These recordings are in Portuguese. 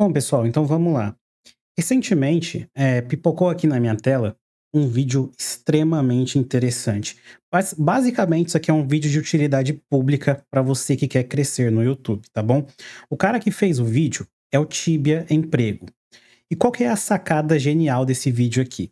Bom, pessoal, então vamos lá. Recentemente, é, pipocou aqui na minha tela um vídeo extremamente interessante. Mas, basicamente, isso aqui é um vídeo de utilidade pública para você que quer crescer no YouTube, tá bom? O cara que fez o vídeo é o Tibia Emprego. E qual que é a sacada genial desse vídeo aqui?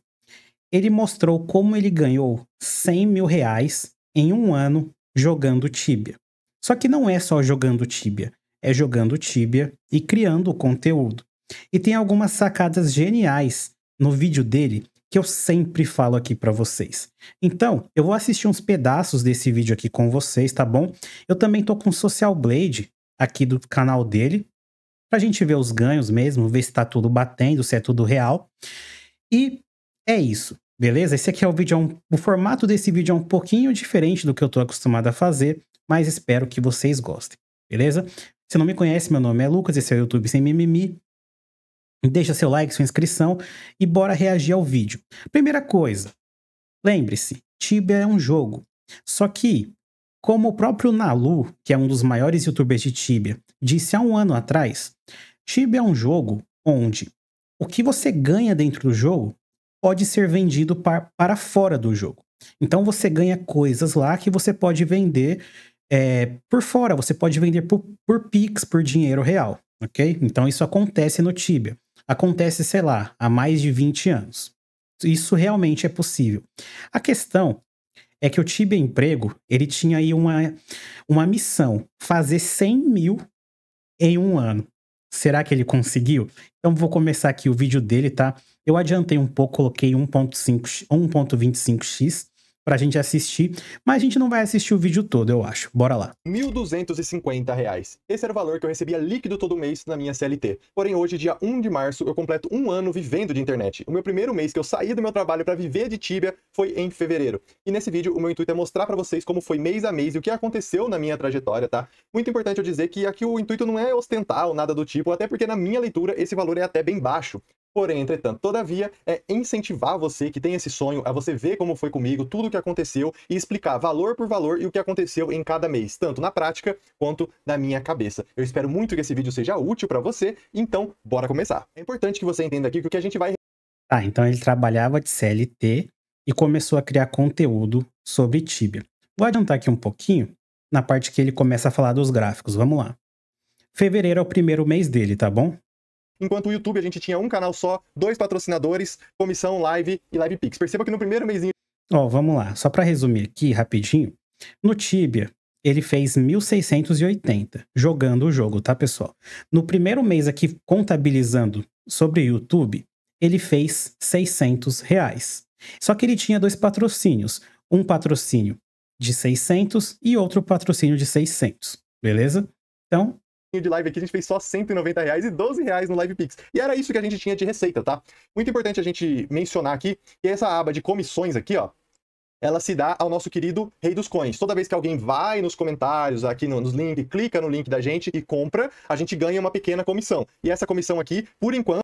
Ele mostrou como ele ganhou 100 mil reais em um ano jogando Tibia. Só que não é só jogando Tibia é jogando Tibia e criando conteúdo. E tem algumas sacadas geniais no vídeo dele que eu sempre falo aqui para vocês. Então, eu vou assistir uns pedaços desse vídeo aqui com vocês, tá bom? Eu também tô com Social Blade aqui do canal dele, pra gente ver os ganhos mesmo, ver se tá tudo batendo, se é tudo real. E é isso, beleza? Esse aqui é o vídeo, é um, o formato desse vídeo é um pouquinho diferente do que eu tô acostumado a fazer, mas espero que vocês gostem, beleza? Se não me conhece, meu nome é Lucas, esse é o YouTube Sem Mimimi. Deixa seu like, sua inscrição e bora reagir ao vídeo. Primeira coisa, lembre-se, Tibia é um jogo. Só que, como o próprio Nalu, que é um dos maiores youtubers de Tibia, disse há um ano atrás, Tibia é um jogo onde o que você ganha dentro do jogo pode ser vendido para fora do jogo. Então você ganha coisas lá que você pode vender é, por fora, você pode vender por, por Pix, por dinheiro real, ok? Então isso acontece no Tibia. Acontece, sei lá, há mais de 20 anos. Isso realmente é possível. A questão é que o Tibia Emprego, ele tinha aí uma, uma missão, fazer 100 mil em um ano. Será que ele conseguiu? Então vou começar aqui o vídeo dele, tá? Eu adiantei um pouco, coloquei 1.25, 1.25x, pra gente assistir, mas a gente não vai assistir o vídeo todo, eu acho. Bora lá. R$ 1.250. Reais. Esse era o valor que eu recebia líquido todo mês na minha CLT. Porém, hoje, dia 1 de março, eu completo um ano vivendo de internet. O meu primeiro mês que eu saí do meu trabalho para viver de Tibia foi em fevereiro. E nesse vídeo, o meu intuito é mostrar para vocês como foi mês a mês e o que aconteceu na minha trajetória, tá? Muito importante eu dizer que aqui o intuito não é ostentar ou nada do tipo, até porque na minha leitura esse valor é até bem baixo. Porém, entretanto, todavia, é incentivar você que tem esse sonho a você ver como foi comigo, tudo o que aconteceu e explicar valor por valor e o que aconteceu em cada mês, tanto na prática quanto na minha cabeça. Eu espero muito que esse vídeo seja útil para você, então bora começar. É importante que você entenda aqui que o que a gente vai. Tá, então ele trabalhava de CLT e começou a criar conteúdo sobre Tibia. Vou adiantar aqui um pouquinho na parte que ele começa a falar dos gráficos. Vamos lá. Fevereiro é o primeiro mês dele, tá bom? Enquanto o YouTube a gente tinha um canal só, dois patrocinadores, comissão, live e live pix. Perceba que no primeiro mêsinho. Ó, oh, vamos lá. Só para resumir aqui rapidinho. No Tibia, ele fez 1680 jogando o jogo, tá, pessoal? No primeiro mês aqui, contabilizando sobre YouTube, ele fez 600 reais. Só que ele tinha dois patrocínios. Um patrocínio de 600 e outro patrocínio de 600, beleza? Então, de live aqui, a gente fez só 190 reais e 12 reais no Live Pix. E era isso que a gente tinha de receita, tá? Muito importante a gente mencionar aqui que essa aba de comissões aqui, ó, ela se dá ao nosso querido Rei dos Coins. Toda vez que alguém vai nos comentários, aqui no, nos links, clica no link da gente e compra, a gente ganha uma pequena comissão. E essa comissão aqui, por enquanto...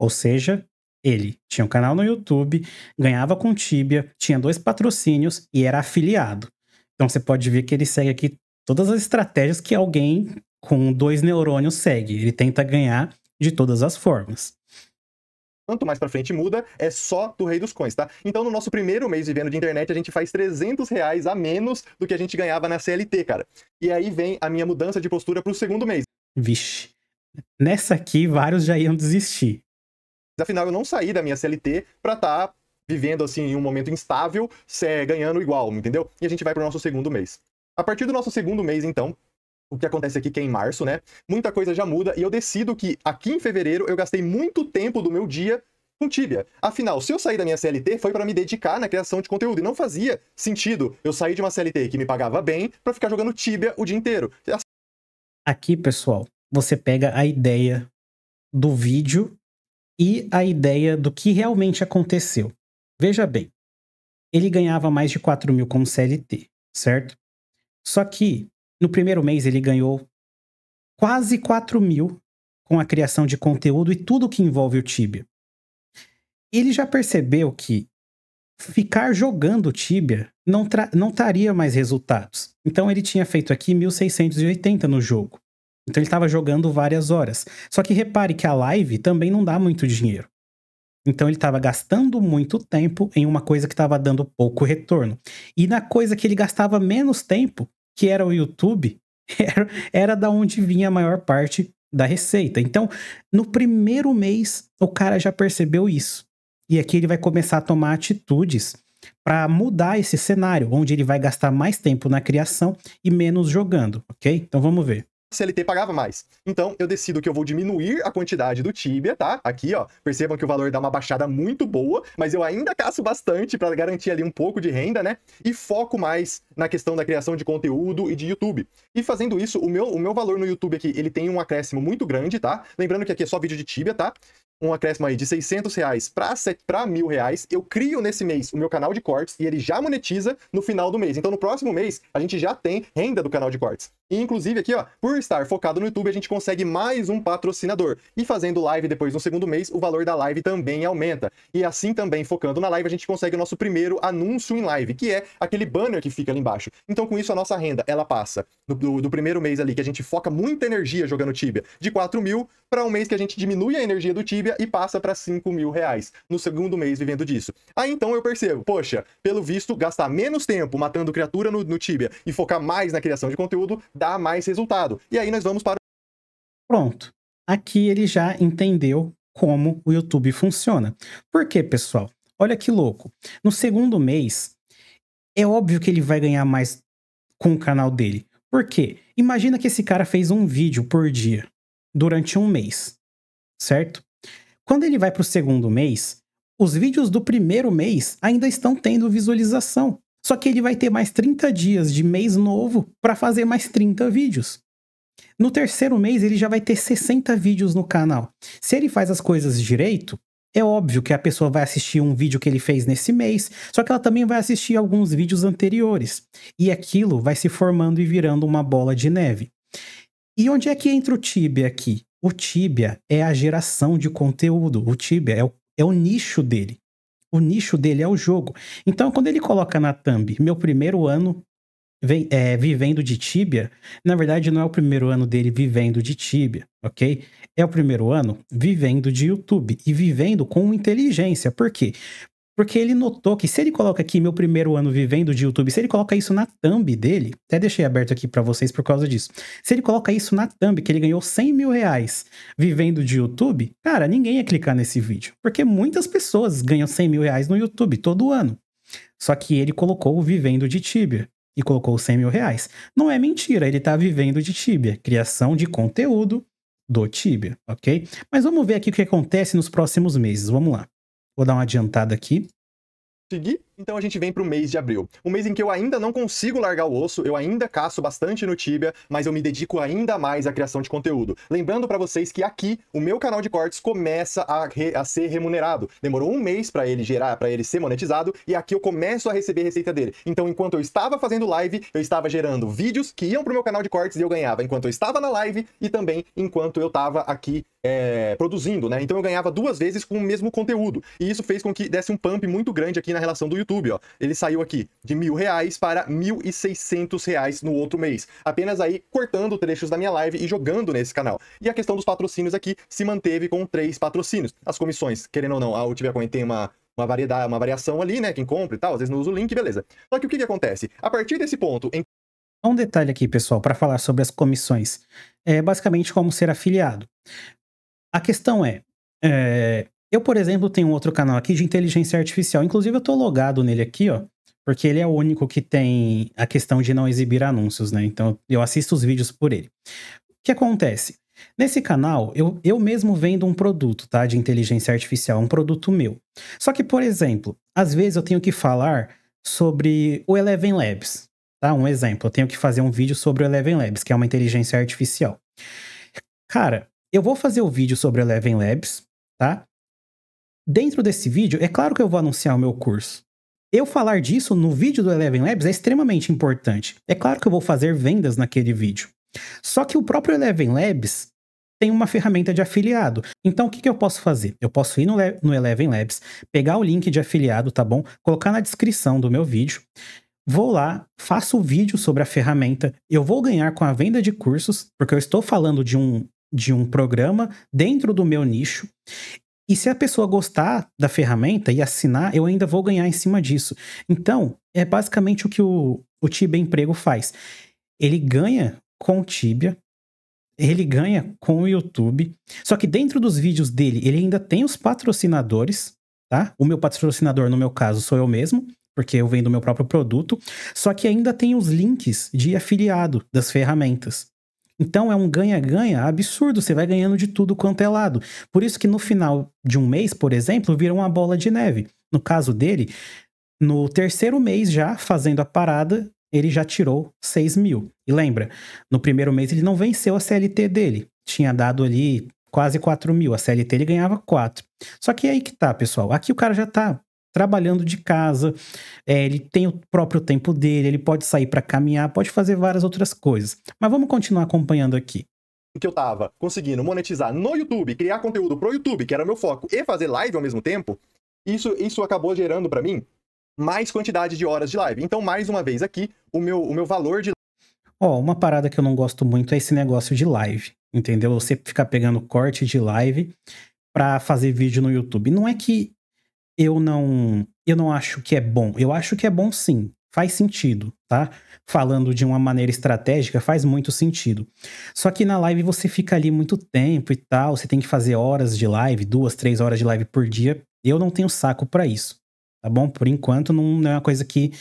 Ou seja, ele tinha um canal no YouTube, ganhava com Tibia, tinha dois patrocínios e era afiliado. Então você pode ver que ele segue aqui todas as estratégias que alguém com dois neurônios segue. Ele tenta ganhar de todas as formas quanto mais para frente muda, é só do Rei dos Coins, tá? Então, no nosso primeiro mês vivendo de internet, a gente faz 300 reais a menos do que a gente ganhava na CLT, cara. E aí vem a minha mudança de postura pro segundo mês. Vixe. Nessa aqui, vários já iam desistir. Afinal, eu não saí da minha CLT pra estar tá vivendo, assim, em um momento instável, ganhando igual, entendeu? E a gente vai pro nosso segundo mês. A partir do nosso segundo mês, então, o que acontece aqui que é em março, né? Muita coisa já muda e eu decido que aqui em fevereiro eu gastei muito tempo do meu dia com Tibia. Afinal, se eu sair da minha CLT foi para me dedicar na criação de conteúdo e não fazia sentido eu sair de uma CLT que me pagava bem para ficar jogando Tibia o dia inteiro. Aqui, pessoal, você pega a ideia do vídeo e a ideia do que realmente aconteceu. Veja bem, ele ganhava mais de 4 mil como CLT, certo? Só que no primeiro mês, ele ganhou quase 4 mil com a criação de conteúdo e tudo que envolve o Tibia. Ele já percebeu que ficar jogando Tibia não, não traria mais resultados. Então ele tinha feito aqui 1680 no jogo. Então ele estava jogando várias horas. Só que repare que a live também não dá muito dinheiro. Então ele estava gastando muito tempo em uma coisa que estava dando pouco retorno. E na coisa que ele gastava menos tempo, que era o YouTube, era, era da onde vinha a maior parte da receita. Então, no primeiro mês, o cara já percebeu isso. E aqui ele vai começar a tomar atitudes para mudar esse cenário, onde ele vai gastar mais tempo na criação e menos jogando, ok? Então vamos ver. CLT pagava mais. Então, eu decido que eu vou diminuir a quantidade do Tibia, tá? Aqui, ó, percebam que o valor dá uma baixada muito boa, mas eu ainda caço bastante para garantir ali um pouco de renda, né? E foco mais na questão da criação de conteúdo e de YouTube. E fazendo isso, o meu, o meu valor no YouTube aqui, ele tem um acréscimo muito grande, tá? Lembrando que aqui é só vídeo de Tibia, tá? um acréscimo aí de 600 reais para mil reais, eu crio nesse mês o meu canal de cortes e ele já monetiza no final do mês. Então, no próximo mês, a gente já tem renda do canal de cortes. E, inclusive, aqui, ó, por estar focado no YouTube, a gente consegue mais um patrocinador. E fazendo live depois no segundo mês, o valor da live também aumenta. E assim também, focando na live, a gente consegue o nosso primeiro anúncio em live, que é aquele banner que fica ali embaixo. Então, com isso, a nossa renda, ela passa do, do, do primeiro mês ali, que a gente foca muita energia jogando Tibia, de 4 mil, para um mês que a gente diminui a energia do Tibia e passa para 5 mil reais no segundo mês vivendo disso. Aí então eu percebo, poxa, pelo visto, gastar menos tempo matando criatura no, no Tibia e focar mais na criação de conteúdo dá mais resultado. E aí nós vamos para. Pronto. Aqui ele já entendeu como o YouTube funciona. Por quê, pessoal? Olha que louco. No segundo mês, é óbvio que ele vai ganhar mais com o canal dele. Por quê? Imagina que esse cara fez um vídeo por dia durante um mês, certo? Quando ele vai para o segundo mês, os vídeos do primeiro mês ainda estão tendo visualização. Só que ele vai ter mais 30 dias de mês novo para fazer mais 30 vídeos. No terceiro mês, ele já vai ter 60 vídeos no canal. Se ele faz as coisas direito, é óbvio que a pessoa vai assistir um vídeo que ele fez nesse mês, só que ela também vai assistir alguns vídeos anteriores. E aquilo vai se formando e virando uma bola de neve. E onde é que entra o Tibe aqui? O Tibia é a geração de conteúdo. O Tibia é o, é o nicho dele. O nicho dele é o jogo. Então, quando ele coloca na thumb, meu primeiro ano vem, é, vivendo de Tibia, na verdade não é o primeiro ano dele vivendo de Tibia, ok? É o primeiro ano vivendo de YouTube e vivendo com inteligência. Por quê? Porque ele notou que se ele coloca aqui meu primeiro ano vivendo de YouTube, se ele coloca isso na thumb dele, até deixei aberto aqui para vocês por causa disso. Se ele coloca isso na thumb, que ele ganhou 100 mil reais vivendo de YouTube, cara, ninguém ia clicar nesse vídeo. Porque muitas pessoas ganham 100 mil reais no YouTube todo ano. Só que ele colocou o vivendo de Tibia e colocou 100 mil reais. Não é mentira, ele tá vivendo de Tibia, criação de conteúdo do Tibia, ok? Mas vamos ver aqui o que acontece nos próximos meses, vamos lá. Vou dar uma adiantada aqui. Seguir? Então a gente vem para o mês de abril. Um mês em que eu ainda não consigo largar o osso, eu ainda caço bastante no Tibia, mas eu me dedico ainda mais à criação de conteúdo. Lembrando para vocês que aqui o meu canal de cortes começa a, re... a ser remunerado. Demorou um mês para ele gerar, para ele ser monetizado, e aqui eu começo a receber receita dele. Então enquanto eu estava fazendo live, eu estava gerando vídeos que iam para o meu canal de cortes e eu ganhava enquanto eu estava na live e também enquanto eu estava aqui é, produzindo, né? Então eu ganhava duas vezes com o mesmo conteúdo. E isso fez com que desse um pump muito grande aqui na relação do YouTube YouTube, ó. Ele saiu aqui de mil reais para mil e seiscentos reais no outro mês. Apenas aí cortando trechos da minha live e jogando nesse canal. E a questão dos patrocínios aqui se manteve com três patrocínios. As comissões, querendo ou não, a UTBcoin tem uma uma, variedade, uma variação ali, né? Quem compra e tal, às vezes não usa o link, beleza. Só que o que, que acontece? A partir desse ponto. Em... Um detalhe aqui, pessoal, para falar sobre as comissões. É basicamente como ser afiliado. A questão é, é eu, por exemplo, tenho um outro canal aqui de inteligência artificial. Inclusive, eu tô logado nele aqui, ó. Porque ele é o único que tem a questão de não exibir anúncios, né? Então, eu assisto os vídeos por ele. O que acontece? Nesse canal, eu, eu mesmo vendo um produto, tá? De inteligência artificial, um produto meu. Só que, por exemplo, às vezes eu tenho que falar sobre o Eleven Labs, tá? Um exemplo. Eu tenho que fazer um vídeo sobre o Eleven Labs, que é uma inteligência artificial. Cara, eu vou fazer o vídeo sobre o Eleven Labs, tá? dentro desse vídeo, é claro que eu vou anunciar o meu curso. Eu falar disso no vídeo do Eleven Labs é extremamente importante. É claro que eu vou fazer vendas naquele vídeo. Só que o próprio Eleven Labs tem uma ferramenta de afiliado. Então, o que, que eu posso fazer? Eu posso ir no, no Eleven Labs, pegar o link de afiliado, tá bom? Colocar na descrição do meu vídeo. Vou lá, faço o vídeo sobre a ferramenta. Eu vou ganhar com a venda de cursos, porque eu estou falando de um, de um programa dentro do meu nicho. E se a pessoa gostar da ferramenta e assinar, eu ainda vou ganhar em cima disso. Então, é basicamente o que o, o Tibia Emprego faz. Ele ganha com o Tibia, ele ganha com o YouTube. Só que dentro dos vídeos dele, ele ainda tem os patrocinadores, tá? O meu patrocinador, no meu caso, sou eu mesmo, porque eu vendo o meu próprio produto. Só que ainda tem os links de afiliado das ferramentas. Então é um ganha-ganha absurdo, você vai ganhando de tudo quanto é lado. Por isso que no final de um mês, por exemplo, vira uma bola de neve. No caso dele, no terceiro mês já fazendo a parada, ele já tirou 6 mil. E lembra, no primeiro mês ele não venceu a CLT dele. Tinha dado ali quase 4 mil. A CLT ele ganhava 4. Só que aí que tá, pessoal. Aqui o cara já tá trabalhando de casa, é, ele tem o próprio tempo dele, ele pode sair para caminhar, pode fazer várias outras coisas. Mas vamos continuar acompanhando aqui que eu tava conseguindo monetizar no YouTube, criar conteúdo pro YouTube, que era o meu foco, e fazer live ao mesmo tempo, isso, isso acabou gerando para mim mais quantidade de horas de live. Então, mais uma vez aqui, o meu, o meu valor de. Ó, oh, uma parada que eu não gosto muito é esse negócio de live, entendeu? Você ficar pegando corte de live para fazer vídeo no YouTube. Não é que eu não, eu não acho que é bom. Eu acho que é bom sim, faz sentido, tá? Falando de uma maneira estratégica, faz muito sentido. Só que na live você fica ali muito tempo e tal, você tem que fazer horas de live, duas, três horas de live por dia. Eu não tenho saco para isso, tá bom? Por enquanto não, é uma coisa que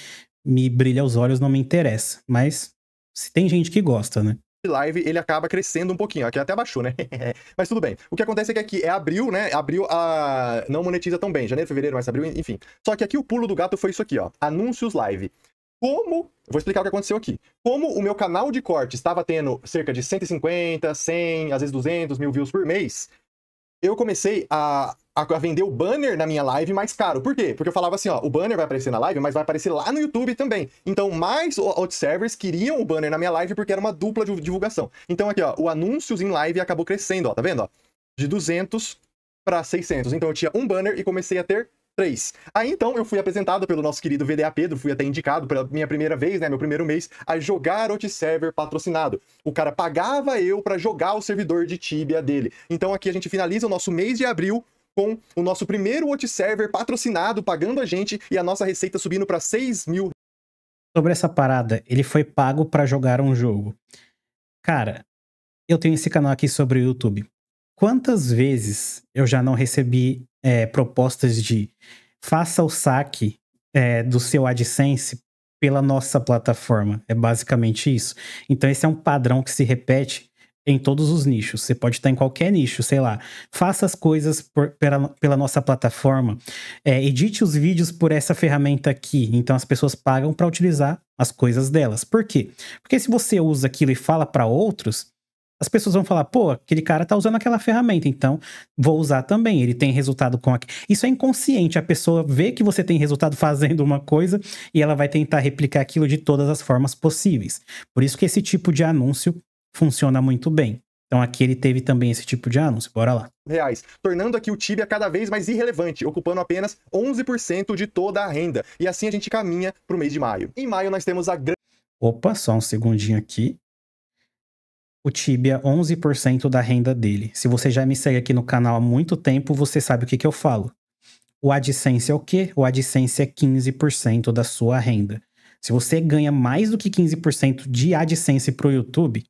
me brilha aos olhos, não me interessa. Mas se tem gente que gosta, né? live ele acaba crescendo um pouquinho. Aqui até abaixou, né? mas tudo bem. O que acontece é que aqui é abril, né? Abril a... não monetiza tão bem. Janeiro, fevereiro, mas abril, enfim. Só que aqui o pulo do gato foi isso aqui, ó. Anúncios live. Como, vou explicar o que aconteceu aqui. Como o meu canal de corte estava tendo cerca de 150, 100, às vezes 200 mil views por mês, eu comecei a a, vender o banner na minha live mais caro. Por quê? Porque eu falava assim, ó, o banner vai aparecer na live, mas vai aparecer lá no YouTube também. Então, mais outservers queriam o banner na minha live porque era uma dupla de divulgação. Então, aqui, ó, o anúncios em live acabou crescendo, ó, tá vendo, ó? De 200 para 600. Então, eu tinha um banner e comecei a ter 3. Aí então eu fui apresentado pelo nosso querido VDA Pedro, fui até indicado pela minha primeira vez, né, meu primeiro mês, a jogar Ot Server patrocinado. O cara pagava eu para jogar o servidor de Tibia dele. Então aqui a gente finaliza o nosso mês de abril com o nosso primeiro Watch Server patrocinado, pagando a gente e a nossa receita subindo para 6 mil. Sobre essa parada, ele foi pago para jogar um jogo. Cara, eu tenho esse canal aqui sobre o YouTube. Quantas vezes eu já não recebi é, propostas de faça o saque é, do seu AdSense pela nossa plataforma? É basicamente isso. Então, esse é um padrão que se repete em todos os nichos. Você pode estar em qualquer nicho, sei lá. Faça as coisas por, pela, pela, nossa plataforma. É, edite os vídeos por essa ferramenta aqui. Então as pessoas pagam para utilizar as coisas delas. Por quê? Porque se você usa aquilo e fala para outros, as pessoas vão falar, pô, aquele cara tá usando aquela ferramenta, então vou usar também. Ele tem resultado com aqui. Isso é inconsciente. A pessoa vê que você tem resultado fazendo uma coisa e ela vai tentar replicar aquilo de todas as formas possíveis. Por isso que esse tipo de anúncio funciona muito bem. Então aqui ele teve também esse tipo de anúncio. Bora lá. Reais, tornando aqui o Tibia cada vez mais irrelevante, ocupando apenas 11% de toda a renda. E assim a gente caminha para o mês de maio. Em maio nós temos a Opa, só um segundinho aqui. O Tibia, 11% da renda dele. Se você já me segue aqui no canal há muito tempo, você sabe o que, que eu falo. O AdSense é o quê? O AdSense é 15% da sua renda. Se você ganha mais do que 15% de AdSense para o YouTube,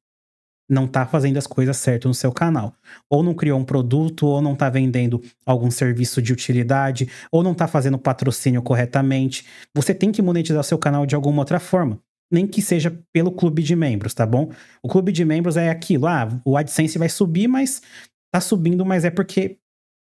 não está fazendo as coisas certas no seu canal. Ou não criou um produto, ou não está vendendo algum serviço de utilidade, ou não está fazendo patrocínio corretamente. Você tem que monetizar o seu canal de alguma outra forma. Nem que seja pelo clube de membros, tá bom? O clube de membros é aquilo. Ah, o AdSense vai subir, mas tá subindo, mas é porque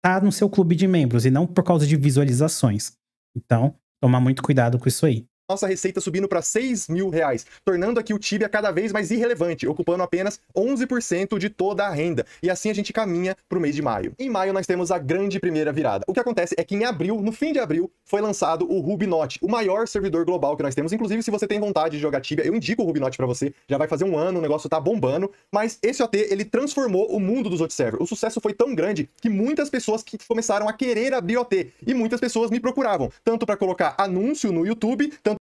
tá no seu clube de membros e não por causa de visualizações. Então, tomar muito cuidado com isso aí nossa receita subindo para 6 mil reais, tornando aqui o Tibia cada vez mais irrelevante, ocupando apenas 11% de toda a renda. E assim a gente caminha para o mês de maio. Em maio nós temos a grande primeira virada. O que acontece é que em abril, no fim de abril, foi lançado o Rubinot, o maior servidor global que nós temos. Inclusive, se você tem vontade de jogar Tibia, eu indico o Rubinot para você. Já vai fazer um ano, o negócio tá bombando. Mas esse OT, ele transformou o mundo dos OT server. O sucesso foi tão grande que muitas pessoas que começaram a querer abrir OT e muitas pessoas me procuravam, tanto para colocar anúncio no YouTube, tanto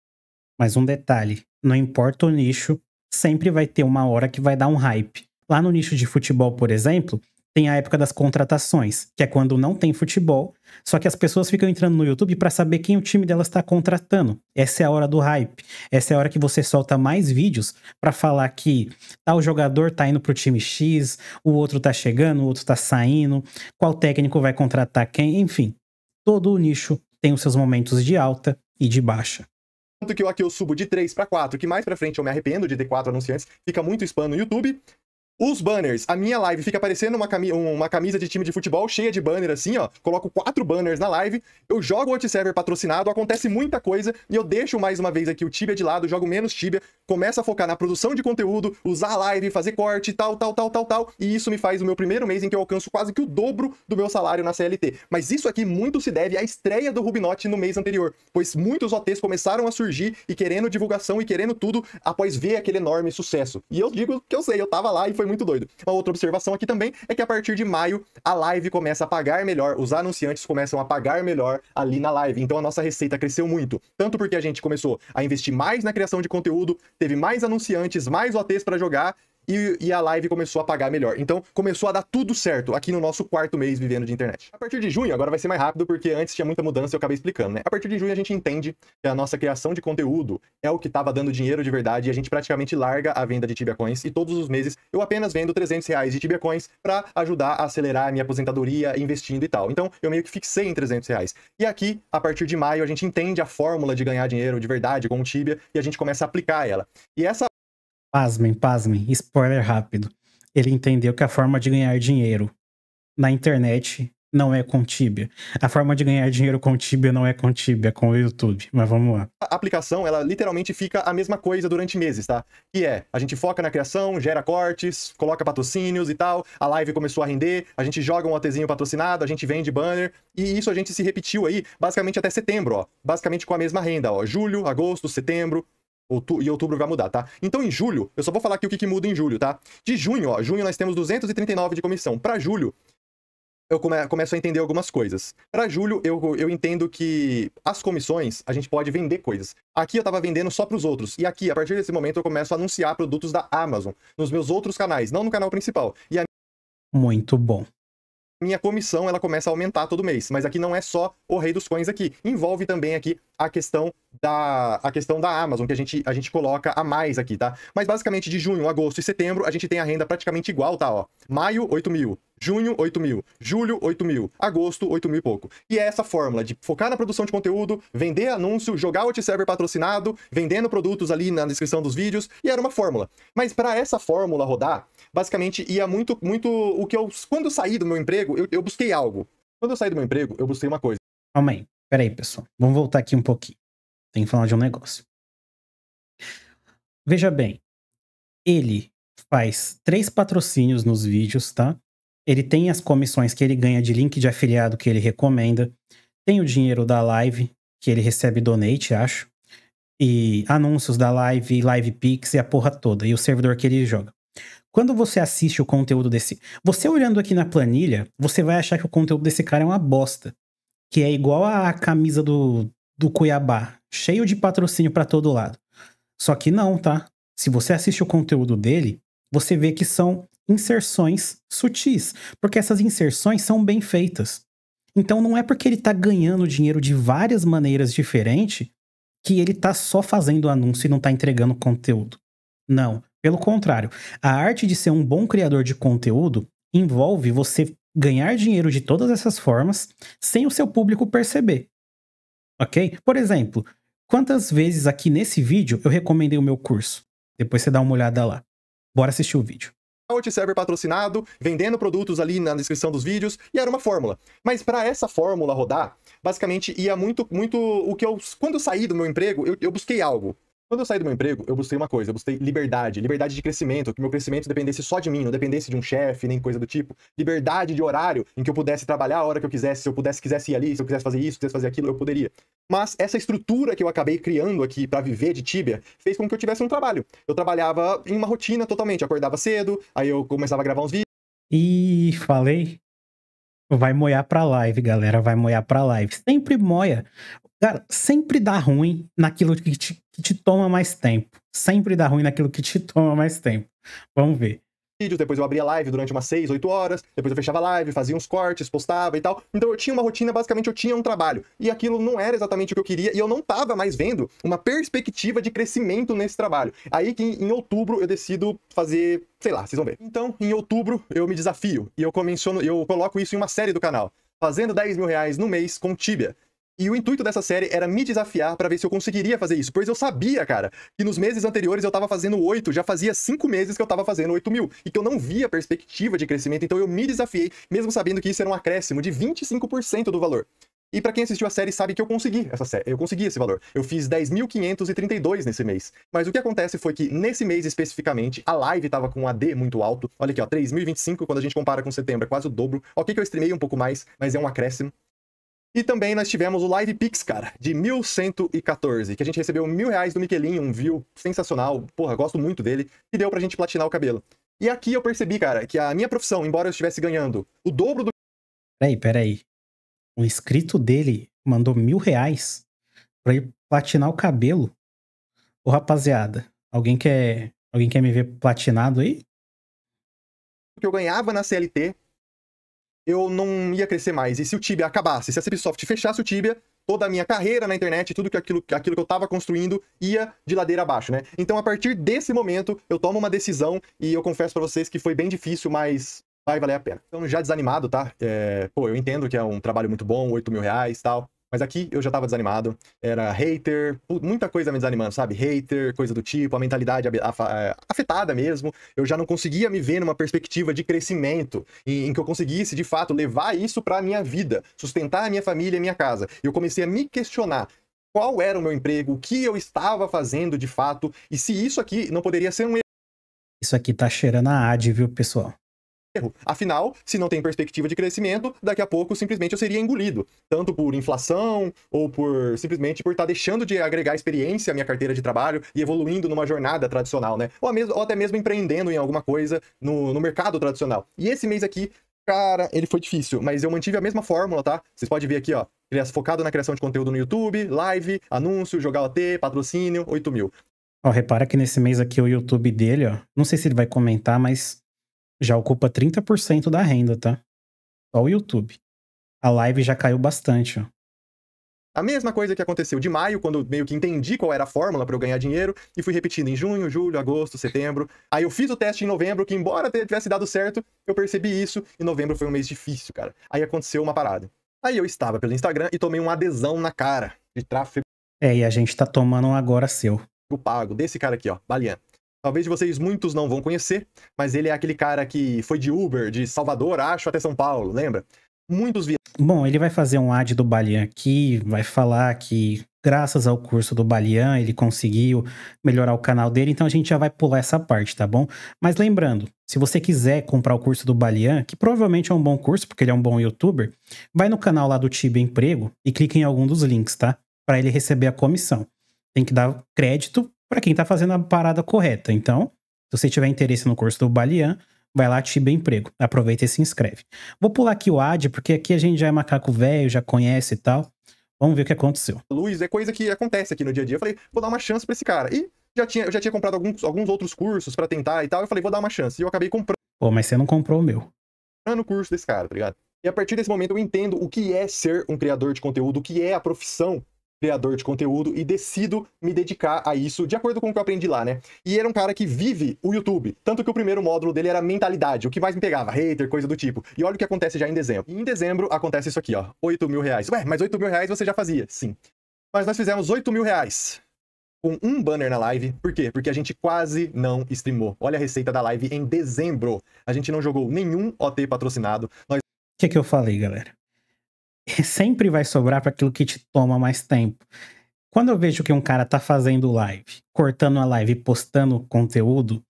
mas um detalhe: não importa o nicho, sempre vai ter uma hora que vai dar um hype. Lá no nicho de futebol, por exemplo, tem a época das contratações, que é quando não tem futebol, só que as pessoas ficam entrando no YouTube para saber quem o time delas está contratando. Essa é a hora do hype. Essa é a hora que você solta mais vídeos para falar que tal jogador tá indo pro time X, o outro tá chegando, o outro tá saindo, qual técnico vai contratar quem, enfim. Todo o nicho tem os seus momentos de alta e de baixa. Tanto que eu aqui eu subo de 3 para 4, que mais para frente eu me arrependo de ter 4 anunciantes, fica muito spam no YouTube. Os banners. A minha live fica aparecendo uma, cami uma camisa de time de futebol cheia de banner, assim, ó. Coloco quatro banners na live. Eu jogo o Server patrocinado, acontece muita coisa e eu deixo mais uma vez aqui o Tibia de lado, jogo menos Tibia, começo a focar na produção de conteúdo, usar a live, fazer corte, tal, tal, tal, tal, tal. E isso me faz o meu primeiro mês em que eu alcanço quase que o dobro do meu salário na CLT. Mas isso aqui muito se deve à estreia do Rubinote no mês anterior, pois muitos OTs começaram a surgir e querendo divulgação e querendo tudo após ver aquele enorme sucesso. E eu digo que eu sei, eu tava lá e foi muito doido. Uma outra observação aqui também é que a partir de maio a live começa a pagar melhor, os anunciantes começam a pagar melhor ali na live. Então a nossa receita cresceu muito, tanto porque a gente começou a investir mais na criação de conteúdo, teve mais anunciantes, mais OTs para jogar e, e, a live começou a pagar melhor. Então começou a dar tudo certo aqui no nosso quarto mês vivendo de internet. A partir de junho, agora vai ser mais rápido, porque antes tinha muita mudança e eu acabei explicando, né? A partir de junho a gente entende que a nossa criação de conteúdo é o que estava dando dinheiro de verdade e a gente praticamente larga a venda de Tibia Coins e todos os meses eu apenas vendo 300 reais de Tibia Coins para ajudar a acelerar a minha aposentadoria investindo e tal. Então eu meio que fixei em 300 reais. E aqui, a partir de maio, a gente entende a fórmula de ganhar dinheiro de verdade com o Tibia e a gente começa a aplicar ela. E essa Pasmem, pasmem, spoiler rápido. Ele entendeu que a forma de ganhar dinheiro na internet não é com Tibia. A forma de ganhar dinheiro com Tibia não é com Tibia, é com o YouTube. Mas vamos lá. A aplicação, ela literalmente fica a mesma coisa durante meses, tá? Que é, a gente foca na criação, gera cortes, coloca patrocínios e tal, a live começou a render, a gente joga um OTzinho patrocinado, a gente vende banner, e isso a gente se repetiu aí, basicamente até setembro, ó. Basicamente com a mesma renda, ó. Julho, agosto, setembro, e outubro vai mudar, tá? Então, em julho, eu só vou falar aqui o que, que muda em julho, tá? De junho, ó, junho nós temos 239 de comissão. Para julho, eu come começo a entender algumas coisas. Para julho, eu, eu entendo que as comissões, a gente pode vender coisas. Aqui eu estava vendendo só para os outros. E aqui, a partir desse momento, eu começo a anunciar produtos da Amazon nos meus outros canais, não no canal principal. E a... Muito bom minha comissão ela começa a aumentar todo mês. Mas aqui não é só o rei dos coins aqui. Envolve também aqui a questão da, a questão da Amazon, que a gente, a gente coloca a mais aqui, tá? Mas basicamente de junho, agosto e setembro, a gente tem a renda praticamente igual, tá? Ó, maio, 8 mil. Junho, 8 mil. Julho, 8 mil. Agosto, 8 mil e pouco. E é essa fórmula de focar na produção de conteúdo, vender anúncio, jogar o server patrocinado, vendendo produtos ali na descrição dos vídeos, e era uma fórmula. Mas para essa fórmula rodar, basicamente ia muito, muito o que eu. Quando eu saí do meu emprego, eu, eu busquei algo. Quando eu saí do meu emprego, eu busquei uma coisa. Calma aí. Pera aí, pessoal. Vamos voltar aqui um pouquinho. Tem que falar de um negócio. Veja bem. Ele faz três patrocínios nos vídeos, tá? ele tem as comissões que ele ganha de link de afiliado que ele recomenda, tem o dinheiro da live, que ele recebe donate, acho, e anúncios da live, live pix e a porra toda, e o servidor que ele joga. Quando você assiste o conteúdo desse. Você olhando aqui na planilha, você vai achar que o conteúdo desse cara é uma bosta. Que é igual a camisa do, do Cuiabá, cheio de patrocínio para todo lado. Só que não, tá? Se você assiste o conteúdo dele, você vê que são inserções sutis, porque essas inserções são bem feitas. Então não é porque ele está ganhando dinheiro de várias maneiras diferentes que ele está só fazendo anúncio e não está entregando conteúdo. Não, pelo contrário, a arte de ser um bom criador de conteúdo envolve você ganhar dinheiro de todas essas formas sem o seu público perceber. Ok? Por exemplo, quantas vezes aqui nesse vídeo eu recomendei o meu curso? Depois você dá uma olhada lá. Bora assistir o vídeo. Out server patrocinado, vendendo produtos ali na descrição dos vídeos, e era uma fórmula. Mas para essa fórmula rodar, basicamente ia muito, muito o que eu. Quando eu saí do meu emprego, eu, eu busquei algo. Quando eu saí do meu emprego, eu busquei uma coisa, eu busquei liberdade, liberdade de crescimento, que meu crescimento dependesse só de mim, não dependesse de um chefe, nem coisa do tipo. Liberdade de horário, em que eu pudesse trabalhar a hora que eu quisesse, se eu pudesse, quisesse ir ali, se eu quisesse fazer isso, quisesse fazer aquilo, eu poderia. Mas essa estrutura que eu acabei criando aqui para viver de Tíbia fez com que eu tivesse um trabalho. Eu trabalhava em uma rotina totalmente, acordava cedo, aí eu começava a gravar uns vídeos. E falei, Vai moiar pra live, galera. Vai moiar pra live. Sempre moia. Cara, sempre dá ruim naquilo que te, que te toma mais tempo. Sempre dá ruim naquilo que te toma mais tempo. Vamos ver. Depois eu abria live durante umas 6, 8 horas, depois eu fechava live, fazia uns cortes, postava e tal. Então eu tinha uma rotina, basicamente eu tinha um trabalho. E aquilo não era exatamente o que eu queria, e eu não estava mais vendo uma perspectiva de crescimento nesse trabalho. Aí que em outubro eu decido fazer, sei lá, vocês vão ver. Então, em outubro, eu me desafio e eu eu coloco isso em uma série do canal. Fazendo 10 mil reais no mês com Tibia. E o intuito dessa série era me desafiar para ver se eu conseguiria fazer isso, pois eu sabia, cara, que nos meses anteriores eu tava fazendo 8, já fazia 5 meses que eu tava fazendo 8 mil, e que eu não via perspectiva de crescimento, então eu me desafiei, mesmo sabendo que isso era um acréscimo de 25% do valor. E para quem assistiu a série sabe que eu consegui essa série, eu consegui esse valor. Eu fiz 10.532 nesse mês. Mas o que acontece foi que nesse mês especificamente, a live tava com um AD muito alto. Olha aqui, ó, 3.025 quando a gente compara com setembro, é quase o dobro. OK que eu streamei um pouco mais, mas é um acréscimo. E também nós tivemos o Live Pix, cara, de 1114, que a gente recebeu mil reais do Miquelinho, um view sensacional, porra, gosto muito dele, e deu pra gente platinar o cabelo. E aqui eu percebi, cara, que a minha profissão, embora eu estivesse ganhando o dobro do. Peraí, peraí. Um inscrito dele mandou mil reais pra ir platinar o cabelo. Ô, rapaziada, alguém quer. Alguém quer me ver platinado aí? que eu ganhava na CLT eu não ia crescer mais. E se o Tibia acabasse, se a Cipsoft fechasse o Tibia, toda a minha carreira na internet, tudo que aquilo, aquilo que eu estava construindo ia de ladeira abaixo, né? Então, a partir desse momento, eu tomo uma decisão e eu confesso para vocês que foi bem difícil, mas vai valer a pena. Então, já desanimado, tá? É... pô, eu entendo que é um trabalho muito bom, 8 mil reais e tal. Mas aqui eu já tava desanimado. Era hater, muita coisa me desanimando, sabe? Hater, coisa do tipo, a mentalidade é, afetada mesmo. Eu já não conseguia me ver numa perspectiva de crescimento, em, que eu conseguisse, de fato, levar isso pra minha vida, sustentar a minha família e minha casa. E eu comecei a me questionar qual era o meu emprego, o que eu estava fazendo de fato, e se isso aqui não poderia ser um erro. Isso aqui tá cheirando a AD, viu, pessoal? erro. Afinal, se não tem perspectiva de crescimento, daqui a pouco simplesmente eu seria engolido, tanto por inflação ou por simplesmente por estar tá deixando de agregar experiência à minha carteira de trabalho e evoluindo numa jornada tradicional, né? Ou, mesmo, ou até mesmo empreendendo em alguma coisa no, no mercado tradicional. E esse mês aqui, cara, ele foi difícil, mas eu mantive a mesma fórmula, tá? Vocês podem ver aqui, ó, focado na criação de conteúdo no YouTube, live, anúncio, jogar OT, patrocínio, 8 mil. Ó, repara que nesse mês aqui o YouTube dele, ó, não sei se ele vai comentar, mas já ocupa 30% da renda, tá? Só o YouTube. A live já caiu bastante, ó. A mesma coisa que aconteceu de maio, quando meio que entendi qual era a fórmula para eu ganhar dinheiro, e fui repetindo em junho, julho, agosto, setembro. Aí eu fiz o teste em novembro, que embora tivesse dado certo, eu percebi isso, e novembro foi um mês difícil, cara. Aí aconteceu uma parada. Aí eu estava pelo Instagram e tomei uma adesão na cara de tráfego. É, e a gente tá tomando um agora seu. O pago desse cara aqui, ó, Balian. Talvez vocês muitos não vão conhecer, mas ele é aquele cara que foi de Uber, de Salvador, acho, até São Paulo, lembra? Muitos vi. Bom, ele vai fazer um ad do Balian aqui, vai falar que graças ao curso do Balian ele conseguiu melhorar o canal dele, então a gente já vai pular essa parte, tá bom? Mas lembrando, se você quiser comprar o curso do Balian, que provavelmente é um bom curso, porque ele é um bom youtuber, vai no canal lá do Tibe Emprego e clica em algum dos links, tá? Para ele receber a comissão. Tem que dar crédito para quem está fazendo a parada correta. Então, se você tiver interesse no curso do Balian, vai lá, Tiba Emprego. Aproveita e se inscreve. Vou pular aqui o ad, porque aqui a gente já é macaco velho, já conhece e tal. Vamos ver o que aconteceu. Luiz, é coisa que acontece aqui no dia a dia. Eu falei, vou dar uma chance para esse cara. E já tinha, eu já tinha comprado alguns, alguns outros cursos para tentar e tal. Eu falei, vou dar uma chance. E eu acabei comprando. Pô, mas você não comprou o meu. No curso desse cara, tá ligado? E a partir desse momento eu entendo o que é ser um criador de conteúdo, o que é a profissão criador de conteúdo e decido me dedicar a isso de acordo com o que eu aprendi lá, né? E era um cara que vive o YouTube, tanto que o primeiro módulo dele era mentalidade, o que mais me pegava, hater, coisa do tipo. E olha o que acontece já em dezembro. em dezembro acontece isso aqui, ó, 8 mil reais. Ué, mas 8 mil reais você já fazia? Sim. Mas nós fizemos 8 mil reais com um banner na live. Por quê? Porque a gente quase não streamou. Olha a receita da live em dezembro. A gente não jogou nenhum OT patrocinado. Nós... O que, que eu falei, galera? sempre vai sobrar para aquilo que te toma mais tempo. Quando eu vejo que um cara tá fazendo live, cortando a live e postando conteúdo,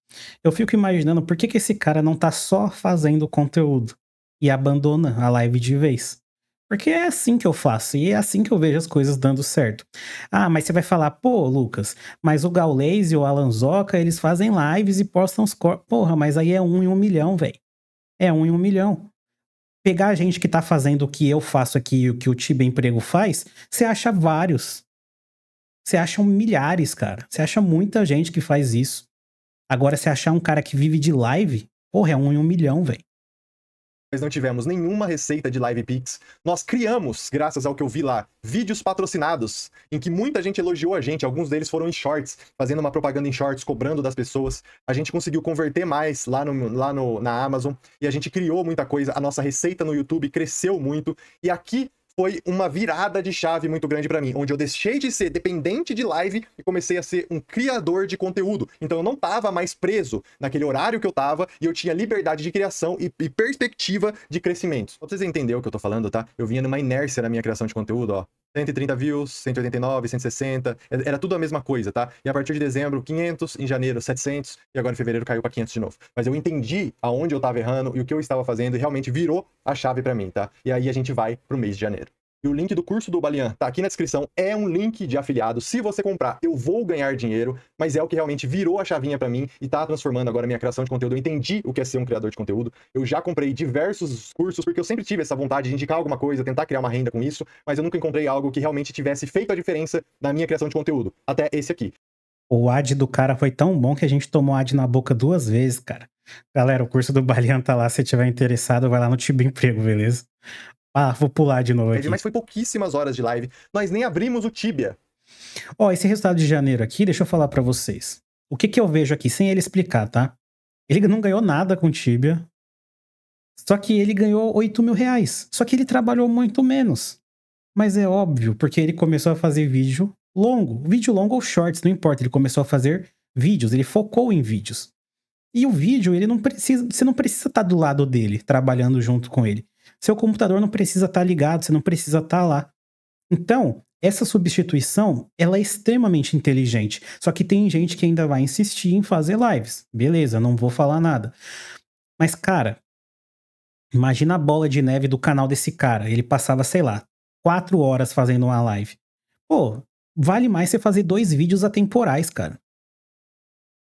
eu fico imaginando por que, que esse cara não tá só fazendo conteúdo e abandona a live de vez. Porque é assim que eu faço e é assim que eu vejo as coisas dando certo. Ah, mas você vai falar, pô, Lucas, mas o Gaules e o Alanzoca, eles fazem lives e postam os corpos. Porra, mas aí é um em um milhão, velho. É um em um milhão pegar a gente que tá fazendo o que eu faço aqui e o que o Tiba Emprego faz, você acha vários. Você acha milhares, cara. Você acha muita gente que faz isso. Agora, você achar um cara que vive de live, porra, é um em um milhão, velho nós não tivemos nenhuma receita de Live Pix. Nós criamos, graças ao que eu vi lá, vídeos patrocinados, em que muita gente elogiou a gente. Alguns deles foram em shorts, fazendo uma propaganda em shorts, cobrando das pessoas. A gente conseguiu converter mais lá, no, lá no, na Amazon e a gente criou muita coisa. A nossa receita no YouTube cresceu muito. E aqui foi uma virada de chave muito grande para mim, onde eu deixei de ser dependente de live e comecei a ser um criador de conteúdo. Então eu não tava mais preso naquele horário que eu tava e eu tinha liberdade de criação e, e perspectiva de crescimento. Pra vocês entenderem o que eu tô falando, tá? Eu vinha numa inércia na minha criação de conteúdo, ó. 130 views, 189, 160, é, era tudo a mesma coisa, tá? E a partir de dezembro, 500, em janeiro, 700, e agora em fevereiro caiu para 500 de novo. Mas eu entendi aonde eu estava errando e o que eu estava fazendo e realmente virou a chave para mim, tá? E aí a gente vai pro mês de janeiro. E o link do curso do Balian tá aqui na descrição. É um link de afiliado. Se você comprar, eu vou ganhar dinheiro, mas é o que realmente virou a chavinha para mim e tá transformando agora a minha criação de conteúdo. Eu entendi o que é ser um criador de conteúdo. Eu já comprei diversos cursos porque eu sempre tive essa vontade de indicar alguma coisa, tentar criar uma renda com isso, mas eu nunca encontrei algo que realmente tivesse feito a diferença na minha criação de conteúdo. Até esse aqui. O ad do cara foi tão bom que a gente tomou ad na boca duas vezes, cara. Galera, o curso do Balian tá lá. Se tiver interessado, vai lá no Tibo Emprego, beleza? Ah, vou pular de novo aqui. Mas foi pouquíssimas horas de live. Nós nem abrimos o Tibia. Ó, oh, esse resultado de janeiro aqui, deixa eu falar para vocês. O que que eu vejo aqui, sem ele explicar, tá? Ele não ganhou nada com o Tibia. Só que ele ganhou 8 mil reais. Só que ele trabalhou muito menos. Mas é óbvio, porque ele começou a fazer vídeo longo. Vídeo longo ou shorts, não importa. Ele começou a fazer vídeos, ele focou em vídeos. E o vídeo, ele não precisa, você não precisa estar tá do lado dele, trabalhando junto com ele. Seu computador não precisa estar tá ligado, você não precisa estar tá lá. Então, essa substituição, ela é extremamente inteligente. Só que tem gente que ainda vai insistir em fazer lives. Beleza, não vou falar nada. Mas, cara, imagina a bola de neve do canal desse cara. Ele passava, sei lá, quatro horas fazendo uma live. Pô, vale mais você fazer dois vídeos atemporais, cara.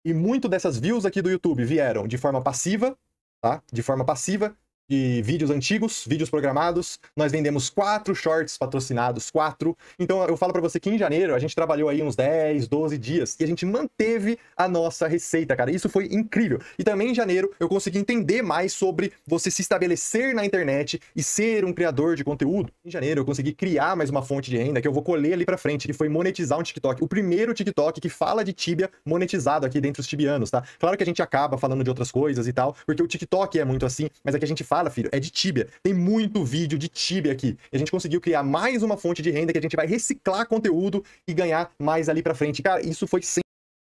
E muito dessas views aqui do YouTube vieram de forma passiva, tá? De forma passiva, de vídeos antigos, vídeos programados. Nós vendemos quatro shorts patrocinados, quatro. Então eu falo para você que em janeiro a gente trabalhou aí uns 10, 12 dias e a gente manteve a nossa receita, cara. Isso foi incrível. E também em janeiro eu consegui entender mais sobre você se estabelecer na internet e ser um criador de conteúdo. Em janeiro eu consegui criar mais uma fonte de renda que eu vou colher ali para frente, que foi monetizar um TikTok. O primeiro TikTok que fala de Tibia monetizado aqui dentro dos tibianos, tá? Claro que a gente acaba falando de outras coisas e tal, porque o TikTok é muito assim, mas é que a gente faz fala, filho, é de Tibia. Tem muito vídeo de Tibia aqui. E a gente conseguiu criar mais uma fonte de renda que a gente vai reciclar conteúdo e ganhar mais ali para frente. Cara, isso foi sem...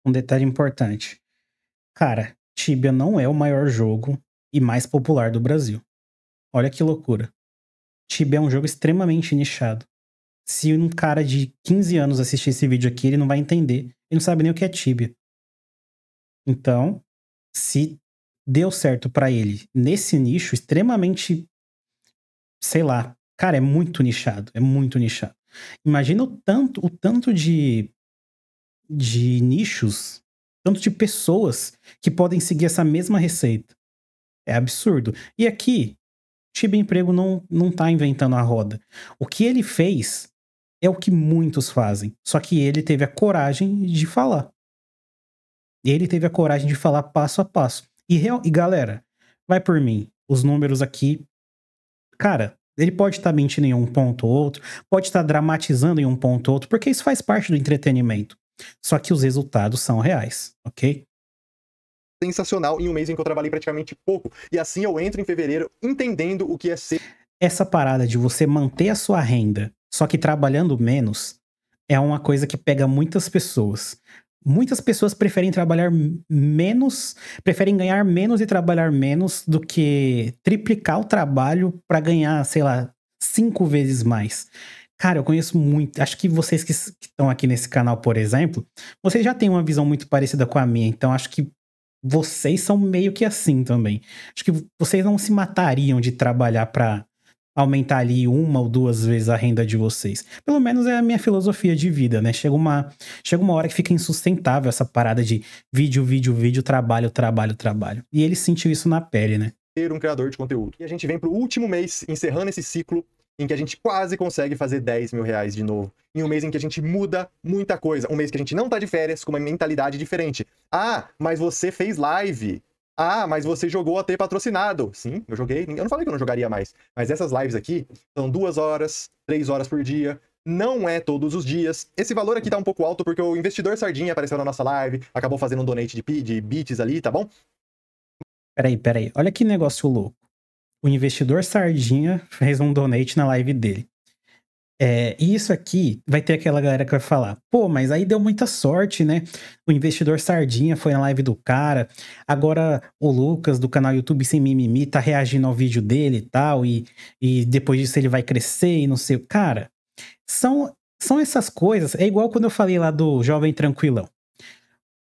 Um detalhe importante. Cara, Tibia não é o maior jogo e mais popular do Brasil. Olha que loucura. Tibia é um jogo extremamente nichado. Se um cara de 15 anos assistir esse vídeo aqui, ele não vai entender. Ele não sabe nem o que é Tibia. Então, se deu certo para ele nesse nicho extremamente, sei lá, cara, é muito nichado, é muito nichado. Imagina o tanto, o tanto de, de nichos, tanto de pessoas que podem seguir essa mesma receita. É absurdo. E aqui, Tiba Emprego não, não tá inventando a roda. O que ele fez é o que muitos fazem. Só que ele teve a coragem de falar. Ele teve a coragem de falar passo a passo. E, real, e galera, vai por mim. Os números aqui, cara, ele pode estar tá mentindo em um ponto ou outro, pode estar tá dramatizando em um ponto ou outro, porque isso faz parte do entretenimento. Só que os resultados são reais, ok? Sensacional em um mês em que eu trabalhei praticamente pouco. E assim eu entro em fevereiro entendendo o que é ser. Essa parada de você manter a sua renda, só que trabalhando menos, é uma coisa que pega muitas pessoas muitas pessoas preferem trabalhar menos, preferem ganhar menos e trabalhar menos do que triplicar o trabalho para ganhar, sei lá, cinco vezes mais. Cara, eu conheço muito. Acho que vocês que estão aqui nesse canal, por exemplo, vocês já têm uma visão muito parecida com a minha. Então, acho que vocês são meio que assim também. Acho que vocês não se matariam de trabalhar para aumentar ali uma ou duas vezes a renda de vocês. Pelo menos é a minha filosofia de vida, né? Chega uma, chega uma hora que fica insustentável essa parada de vídeo, vídeo, vídeo, trabalho, trabalho, trabalho. E ele sentiu isso na pele, né? Ser um criador de conteúdo. E a gente vem pro último mês, encerrando esse ciclo em que a gente quase consegue fazer 10 mil reais de novo. Em um mês em que a gente muda muita coisa. Um mês que a gente não tá de férias, com uma mentalidade diferente. Ah, mas você fez live. Ah, mas você jogou até patrocinado. Sim, eu joguei. Eu não falei que eu não jogaria mais. Mas essas lives aqui são duas horas, três horas por dia. Não é todos os dias. Esse valor aqui tá um pouco alto porque o investidor Sardinha apareceu na nossa live, acabou fazendo um donate de, de bits ali, tá bom? Peraí, peraí. Olha que negócio louco. O investidor Sardinha fez um donate na live dele. É, e isso aqui vai ter aquela galera que vai falar: pô, mas aí deu muita sorte, né? O investidor Sardinha foi na live do cara, agora o Lucas do canal YouTube Sem Mimimi tá reagindo ao vídeo dele e tal, e, e depois disso ele vai crescer e não sei. Cara, são, são essas coisas. É igual quando eu falei lá do Jovem Tranquilão.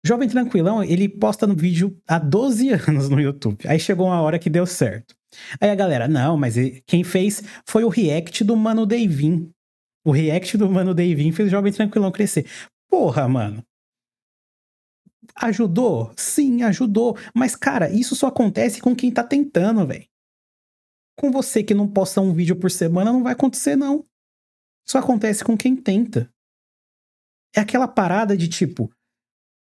Jovem Tranquilão, ele posta no vídeo há 12 anos no YouTube. Aí chegou uma hora que deu certo. Aí a galera, não, mas quem fez foi o react do Mano Davin. O react do mano Davin fez o jovem tranquilão crescer. Porra, mano. Ajudou? Sim, ajudou. Mas, cara, isso só acontece com quem tá tentando, velho. Com você que não posta um vídeo por semana, não vai acontecer, não. Só acontece com quem tenta. É aquela parada de tipo.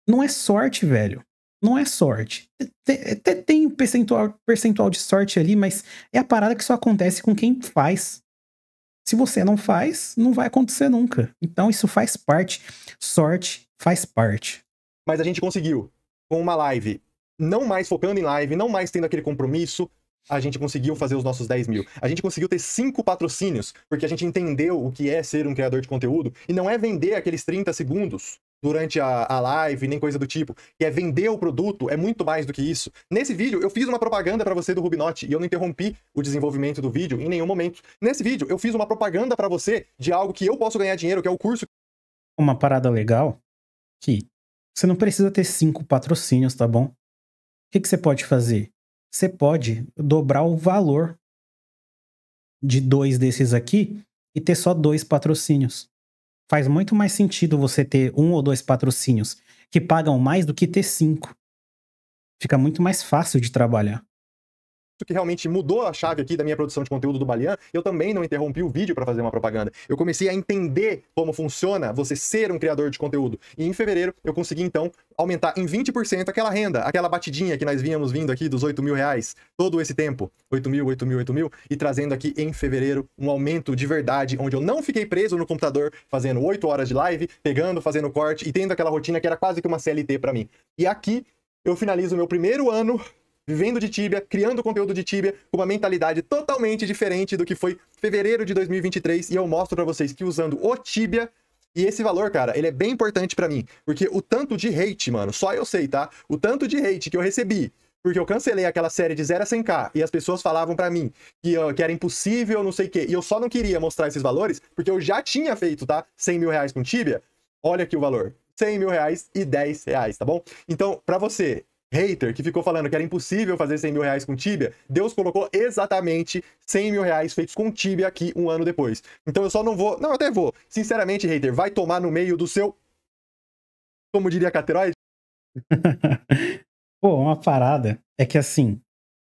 Não é sorte, velho. Não é sorte. Até tem um percentual, percentual de sorte ali, mas é a parada que só acontece com quem faz. Se você não faz, não vai acontecer nunca. Então isso faz parte. Sorte faz parte. Mas a gente conseguiu, com uma live, não mais focando em live, não mais tendo aquele compromisso, a gente conseguiu fazer os nossos 10 mil. A gente conseguiu ter cinco patrocínios, porque a gente entendeu o que é ser um criador de conteúdo e não é vender aqueles 30 segundos durante a, a live, nem coisa do tipo, que é vender o produto, é muito mais do que isso. Nesse vídeo, eu fiz uma propaganda para você do Rubinote e eu não interrompi o desenvolvimento do vídeo em nenhum momento. Nesse vídeo, eu fiz uma propaganda para você de algo que eu posso ganhar dinheiro, que é o curso. Uma parada legal que você não precisa ter cinco patrocínios, tá bom? O que, que você pode fazer? Você pode dobrar o valor de dois desses aqui e ter só dois patrocínios. Faz muito mais sentido você ter um ou dois patrocínios que pagam mais do que ter cinco. Fica muito mais fácil de trabalhar que realmente mudou a chave aqui da minha produção de conteúdo do Balian, eu também não interrompi o vídeo para fazer uma propaganda. Eu comecei a entender como funciona você ser um criador de conteúdo. E em fevereiro eu consegui, então, aumentar em 20% aquela renda, aquela batidinha que nós vínhamos vindo aqui dos 8 mil reais todo esse tempo. 8 mil, 8 mil, 8 mil. E trazendo aqui em fevereiro um aumento de verdade, onde eu não fiquei preso no computador fazendo 8 horas de live, pegando, fazendo corte e tendo aquela rotina que era quase que uma CLT para mim. E aqui eu finalizo meu primeiro ano vivendo de Tibia, criando conteúdo de Tibia, com uma mentalidade totalmente diferente do que foi fevereiro de 2023. E eu mostro para vocês que usando o Tibia, e esse valor, cara, ele é bem importante para mim. Porque o tanto de hate, mano, só eu sei, tá? O tanto de hate que eu recebi porque eu cancelei aquela série de 0 a 100k e as pessoas falavam para mim que, ah, que, era impossível, não sei o quê, e eu só não queria mostrar esses valores, porque eu já tinha feito, tá? 100 mil reais com Tibia, olha aqui o valor. 100 mil reais e 10 reais, tá bom? Então, para você hater que ficou falando que era impossível fazer 100 mil reais com Tibia, Deus colocou exatamente 100 mil reais feitos com Tibia aqui um ano depois. Então eu só não vou. Não, eu até vou. Sinceramente, hater, vai tomar no meio do seu. Como diria Cateroid? Pô, uma parada é que assim,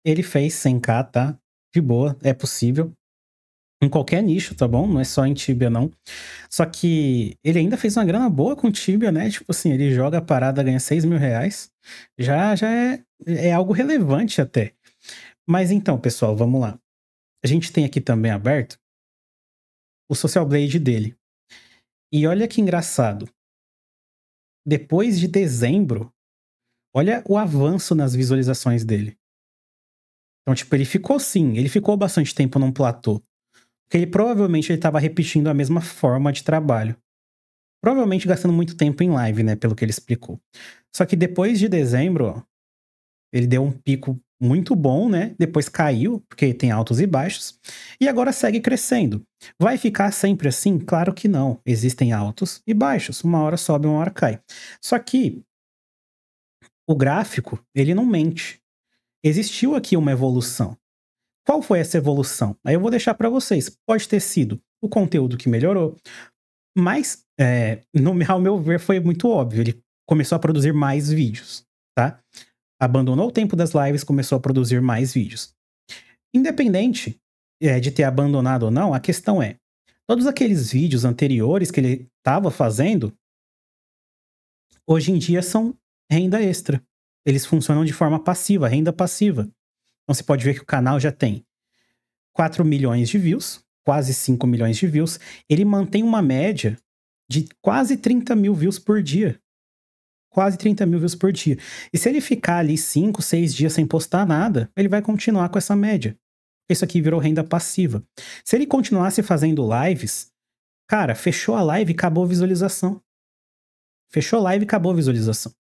ele fez 100k, tá? De boa, é possível em qualquer nicho, tá bom? Não é só em Tibia, não. Só que ele ainda fez uma grana boa com Tibia, né? Tipo assim, ele joga a parada, ganha 6 mil reais. Já, já é, é algo relevante até. Mas então, pessoal, vamos lá. A gente tem aqui também aberto o Social Blade dele. E olha que engraçado. Depois de dezembro, olha o avanço nas visualizações dele. Então, tipo, ele ficou sim, ele ficou bastante tempo num platô. Porque ele provavelmente estava repetindo a mesma forma de trabalho. Provavelmente gastando muito tempo em live, né? Pelo que ele explicou. Só que depois de dezembro, ele deu um pico muito bom, né? Depois caiu, porque tem altos e baixos, e agora segue crescendo. Vai ficar sempre assim? Claro que não. Existem altos e baixos. Uma hora sobe, uma hora cai. Só que o gráfico, ele não mente. Existiu aqui uma evolução. Qual foi essa evolução? Aí eu vou deixar para vocês. Pode ter sido o conteúdo que melhorou, mas, é, no, ao meu ver, foi muito óbvio. Ele começou a produzir mais vídeos, tá? Abandonou o tempo das lives, começou a produzir mais vídeos. Independente é, de ter abandonado ou não, a questão é: todos aqueles vídeos anteriores que ele estava fazendo, hoje em dia são renda extra. Eles funcionam de forma passiva, renda passiva. Então você pode ver que o canal já tem 4 milhões de views, quase 5 milhões de views. Ele mantém uma média de quase 30 mil views por dia. Quase 30 mil views por dia. E se ele ficar ali 5, 6 dias sem postar nada, ele vai continuar com essa média. Isso aqui virou renda passiva. Se ele continuasse fazendo lives, cara, fechou a live e acabou a visualização. Fechou a live e acabou a visualização.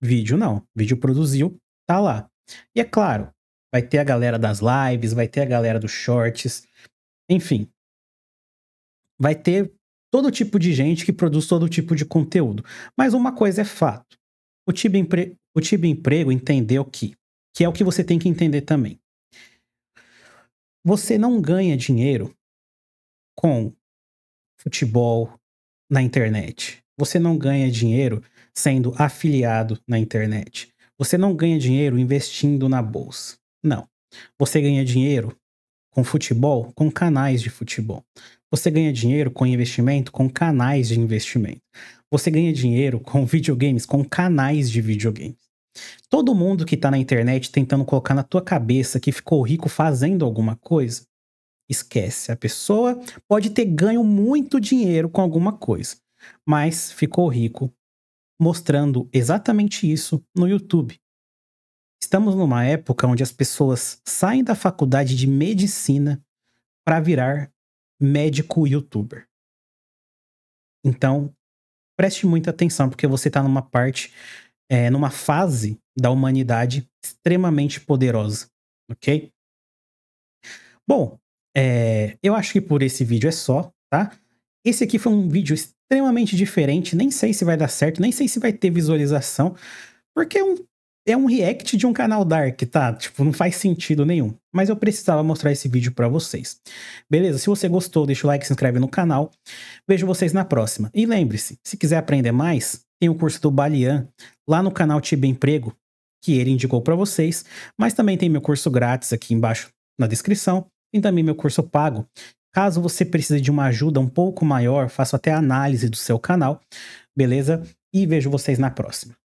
Vídeo não. Vídeo produziu, tá lá. E é claro, vai ter a galera das lives, vai ter a galera dos shorts, enfim. Vai ter todo tipo de gente que produz todo tipo de conteúdo. Mas uma coisa é fato. O Tibi, empre... o tibi Emprego entendeu que, que é o que você tem que entender também. Você não ganha dinheiro com futebol na internet. Você não ganha dinheiro sendo afiliado na internet. Você não ganha dinheiro investindo na bolsa. Não. Você ganha dinheiro com futebol, com canais de futebol. Você ganha dinheiro com investimento, com canais de investimento. Você ganha dinheiro com videogames, com canais de videogames. Todo mundo que tá na internet tentando colocar na tua cabeça que ficou rico fazendo alguma coisa, esquece. A pessoa pode ter ganho muito dinheiro com alguma coisa, mas ficou rico mostrando exatamente isso no YouTube, Estamos numa época onde as pessoas saem da faculdade de medicina para virar médico youtuber. Então, preste muita atenção, porque você está numa parte, é, numa fase da humanidade extremamente poderosa, ok? Bom, é, eu acho que por esse vídeo é só, tá? Esse aqui foi um vídeo extremamente diferente, nem sei se vai dar certo, nem sei se vai ter visualização, porque é um é um react de um canal Dark, tá? Tipo, não faz sentido nenhum. Mas eu precisava mostrar esse vídeo para vocês. Beleza? Se você gostou, deixa o like, se inscreve no canal. Vejo vocês na próxima. E lembre-se, se quiser aprender mais, tem o curso do Balian lá no canal Tibe Emprego, que ele indicou para vocês. Mas também tem meu curso grátis aqui embaixo na descrição. E também meu curso pago. Caso você precise de uma ajuda um pouco maior, faço até análise do seu canal. Beleza? E vejo vocês na próxima.